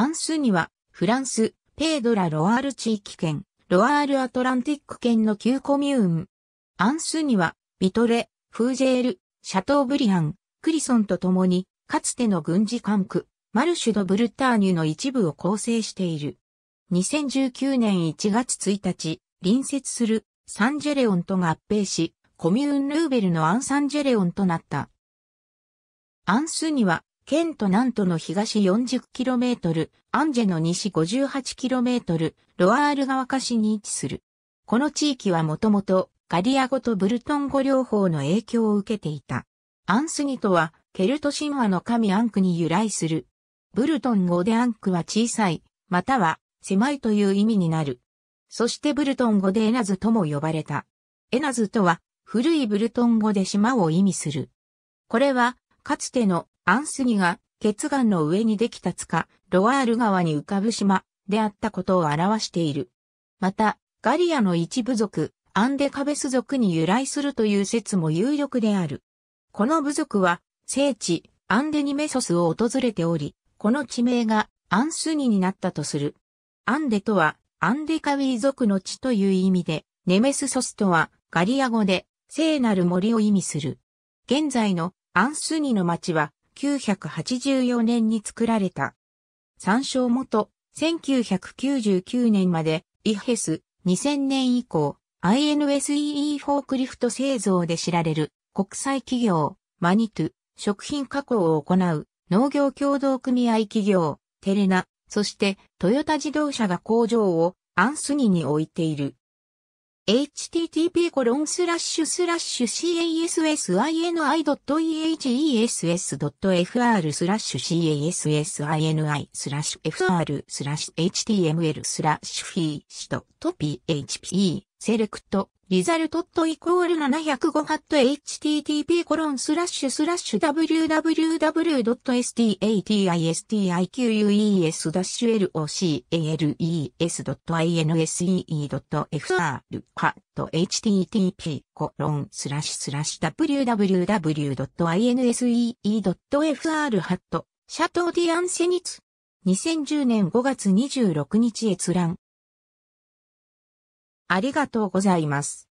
アンスには、フランス、ペードラ・ロワール地域圏、ロワール・アトランティック圏の旧コミューン。アンスには、ビトレ、フージェール、シャトーブリアン、クリソンと共に、かつての軍事管区、マルシュド・ブルターニュの一部を構成している。2019年1月1日、隣接するサンジェレオンと合併し、コミューン・ルーベルのアンサンジェレオンとなった。アンスには、県と南都の東 40km、アンジェの西 58km、ロアール川下市に位置する。この地域はもともとガリア語とブルトン語両方の影響を受けていた。アンスニとはケルト神話の神アンクに由来する。ブルトン語でアンクは小さい、または狭いという意味になる。そしてブルトン語でエナズとも呼ばれた。エナズとは古いブルトン語で島を意味する。これはかつてのアンスギが血岩の上にできた塚、ロワール川に浮かぶ島であったことを表している。また、ガリアの一部族、アンデカベス族に由来するという説も有力である。この部族は、聖地、アンデニメソスを訪れており、この地名がアンスギになったとする。アンデとは、アンデカウィ族の地という意味で、ネメスソスとは、ガリア語で、聖なる森を意味する。現在のアンスニの町は、1984年に作られた。参照元、1999年まで、イヘス、2000年以降、INSEE フォークリフト製造で知られる、国際企業、マニトゥ、食品加工を行う、農業協同組合企業、テレナ、そして、トヨタ自動車が工場を、アンスニに置いている。http コロンスラッシュスラッシュ casini.ehess.fr スラッシュ casini スラッシュ fr スラッシュ html スラッシュフィーシトと php セレクト、リザルトットイコール 705http ハットコロンスラッシュスラッシュ w w w s t a t i s t i q u e s l o c a l e s i n s e e f r h t t p コロンスラッシュスラッシュ www.insee.fr ハットシャトーディアンセニツ2010年5月26日閲覧ありがとうございます。